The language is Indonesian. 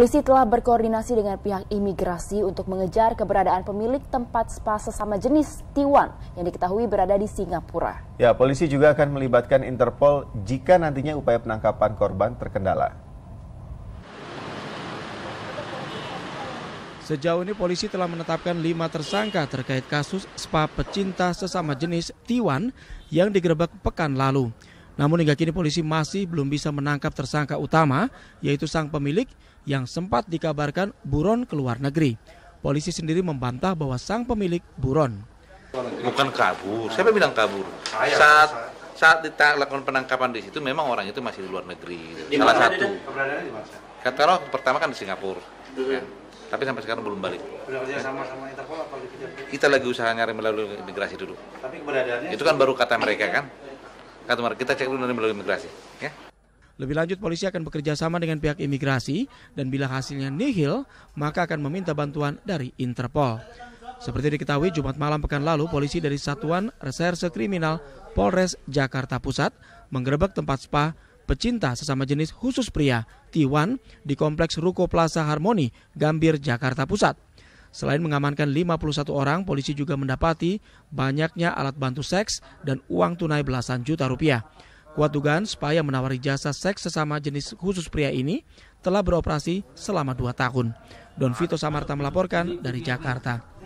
Polisi telah berkoordinasi dengan pihak imigrasi untuk mengejar keberadaan pemilik tempat spa sesama jenis Tiwan yang diketahui berada di Singapura. Ya, polisi juga akan melibatkan Interpol jika nantinya upaya penangkapan korban terkendala. Sejauh ini polisi telah menetapkan lima tersangka terkait kasus spa pecinta sesama jenis Tiwan yang digerebek pekan lalu. Namun hingga kini polisi masih belum bisa menangkap tersangka utama, yaitu sang pemilik yang sempat dikabarkan buron ke luar negeri. Polisi sendiri membantah bahwa sang pemilik buron. Bukan kabur, siapa bilang kabur? Saat saat dilakukan penangkapan di situ memang orang itu masih di luar negeri. Di Salah satu. kata lo pertama kan di Singapura. Ya. Tapi sampai sekarang belum balik. kita lagi usaha nyari melalui imigrasi dulu. Tapi keberadaannya itu kan baru kata mereka kan. Katumar. Kita cek dulu dari melalui imigrasi. Ya. Lebih lanjut, polisi akan bekerja sama dengan pihak imigrasi dan bila hasilnya nihil, maka akan meminta bantuan dari Interpol. Seperti diketahui, Jumat malam pekan lalu, polisi dari Satuan Reserse Kriminal Polres Jakarta Pusat menggerebek tempat spa pecinta sesama jenis khusus pria Tiwan di Kompleks Ruko Plaza Harmoni, Gambir, Jakarta Pusat. Selain mengamankan 51 orang, polisi juga mendapati banyaknya alat bantu seks dan uang tunai belasan juta rupiah. Kuat dugaan supaya menawari jasa seks sesama jenis khusus pria ini telah beroperasi selama dua tahun. Don Vito Samarta melaporkan dari Jakarta.